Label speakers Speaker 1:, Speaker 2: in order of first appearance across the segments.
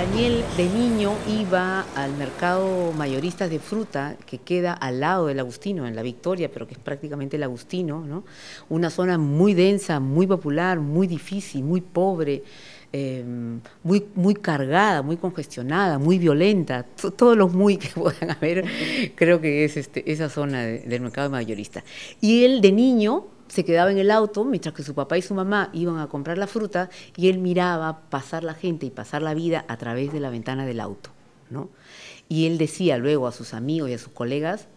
Speaker 1: Daniel de niño iba al mercado mayorista de fruta que queda al lado del Agustino, en la Victoria, pero que es prácticamente el Agustino, ¿no? Una zona muy densa, muy popular, muy difícil, muy pobre. Em, muy, muy cargada, muy congestionada, muy violenta, todos los muy que puedan haber, creo que es este, esa zona del mercado mayorista. Y él de niño se quedaba en el auto mientras que su papá y su mamá iban a comprar la fruta y él miraba pasar la gente y pasar la vida a través de la ventana del auto, ¿no? Y él decía luego a sus amigos y a sus colegas,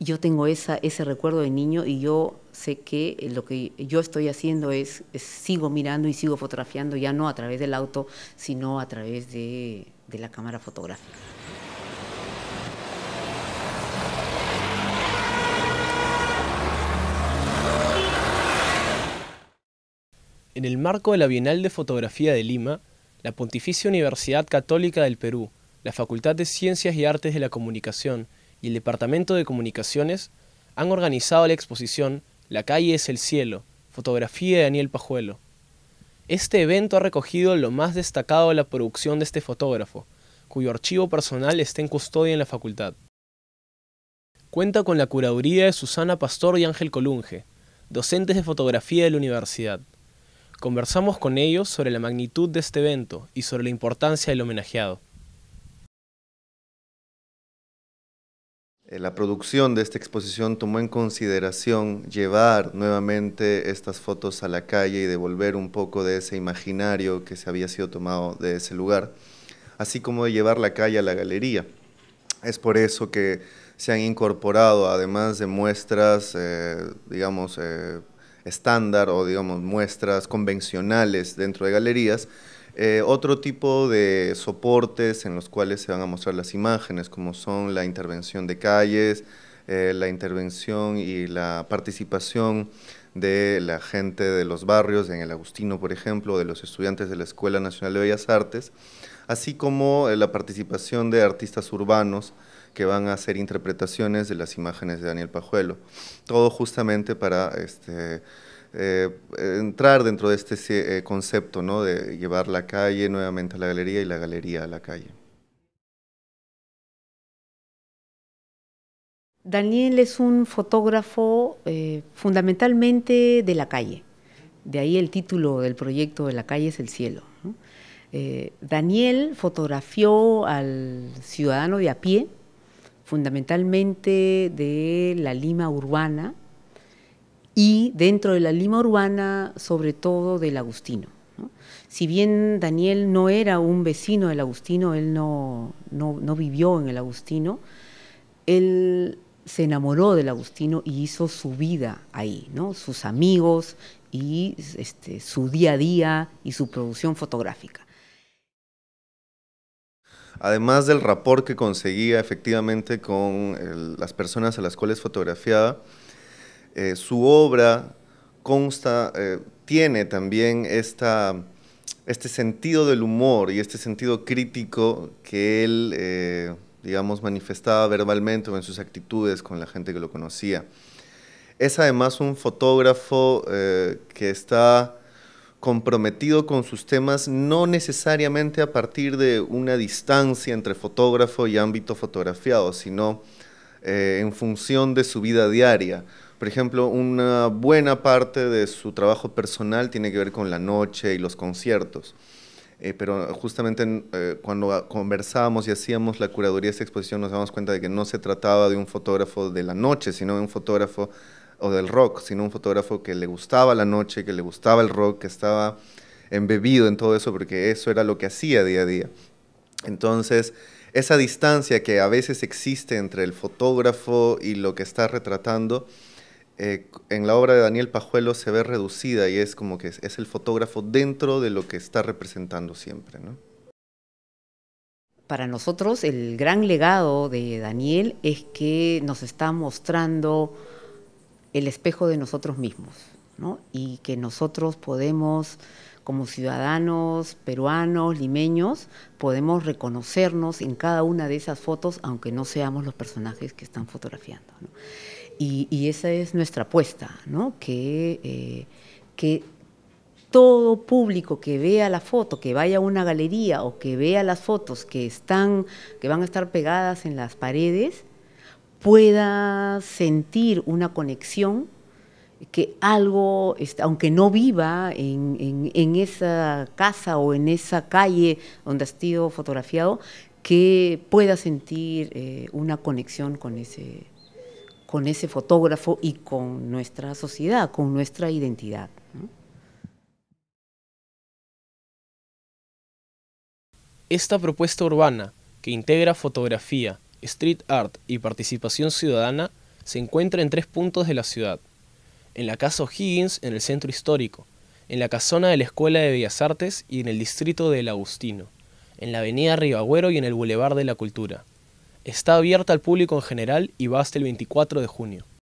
Speaker 1: yo tengo esa, ese recuerdo de niño y yo sé que eh, lo que yo estoy haciendo es, sigo mirando y sigo fotografiando ya no a través del auto, sino a través de, de la cámara fotográfica.
Speaker 2: En el marco de la Bienal de Fotografía de Lima, la Pontificia Universidad Católica del Perú, la Facultad de Ciencias y Artes de la Comunicación y el Departamento de Comunicaciones han organizado la exposición La calle es el cielo, fotografía de Daniel Pajuelo. Este evento ha recogido lo más destacado de la producción de este fotógrafo, cuyo archivo personal está en custodia en la facultad. Cuenta con la curaduría de Susana Pastor y Ángel Colunge, docentes de fotografía de la universidad. Conversamos con ellos sobre la magnitud de este evento y sobre la importancia del homenajeado.
Speaker 3: Eh, la producción de esta exposición tomó en consideración llevar nuevamente estas fotos a la calle y devolver un poco de ese imaginario que se había sido tomado de ese lugar, así como de llevar la calle a la galería. Es por eso que se han incorporado, además de muestras, eh, digamos, eh, estándar o digamos muestras convencionales dentro de galerías, eh, otro tipo de soportes en los cuales se van a mostrar las imágenes, como son la intervención de calles, eh, la intervención y la participación de la gente de los barrios, en el Agustino, por ejemplo, de los estudiantes de la Escuela Nacional de Bellas Artes así como eh, la participación de artistas urbanos que van a hacer interpretaciones de las imágenes de Daniel Pajuelo. Todo justamente para este, eh, entrar dentro de este eh, concepto ¿no? de llevar la calle nuevamente a la galería y la galería a la calle.
Speaker 1: Daniel es un fotógrafo fundamentalmente de la calle, de ahí el título del proyecto de la calle es el cielo. Eh, Daniel fotografió al ciudadano de a pie, fundamentalmente de la Lima urbana y dentro de la Lima urbana, sobre todo del Agustino. Si bien Daniel no era un vecino del Agustino, él no, no, vivió en el Agustino, él se enamoró del Agustino y hizo su vida ahí, ¿no? sus amigos y este, su día a día y su producción fotográfica
Speaker 3: además del rapor que conseguía efectivamente con las personas a las cuales fotografiaba, eh, su obra consta, eh, tiene también esta, este sentido del humor y este sentido crítico que él, eh, digamos, manifestaba verbalmente o en sus actitudes con la gente que lo conocía. Es además un fotógrafo que está comprometido con sus temas, no necesariamente a partir de una distancia entre fotógrafo y ámbito fotografiado, sino eh, en función de su vida diaria. Por ejemplo, una buena parte de su trabajo personal tiene que ver con la noche y los conciertos. Eh, pero justamente eh, cuando conversábamos y hacíamos la curaduría de esta exposición nos damos cuenta de que no se trataba de un fotógrafo de la noche, sino de un fotógrafo o del rock, sino un fotógrafo que le gustaba la noche, que le gustaba el rock, que estaba embebido en todo eso, porque eso era lo que hacía día a día. Entonces, esa distancia que a veces existe entre el fotógrafo y lo que está retratando, eh, en la obra de Daniel Pajuelo se ve reducida y es como que es, el fotógrafo dentro de lo que está representando siempre.
Speaker 1: Para nosotros el gran legado de Daniel es que nos está mostrando el espejo de nosotros mismos, Y que nosotros podemos, como ciudadanos peruanos, limeños, podemos reconocernos en cada una de esas fotos, aunque no seamos los personajes que están fotografiando. Y, esa es nuestra apuesta, Que, eh, que todo público que vea la foto, que vaya a una galería o que vea las fotos que están, que van a estar pegadas en las paredes, pueda sentir una conexión, que algo, aunque no viva en, esa casa o en esa calle donde has sido fotografiado, que pueda sentir eh, una conexión con ese, fotógrafo y con nuestra sociedad, con nuestra identidad.
Speaker 2: Esta propuesta urbana, que integra fotografía, street art y participación ciudadana se encuentra en tres puntos de la ciudad. En la Casa O'Higgins, en el centro histórico, en la casona de la Escuela de Bellas Artes y en el distrito del Agustino, en la Avenida Ribagüero y en el Boulevard de la Cultura. Está abierta al público en general y va hasta el 24 de junio.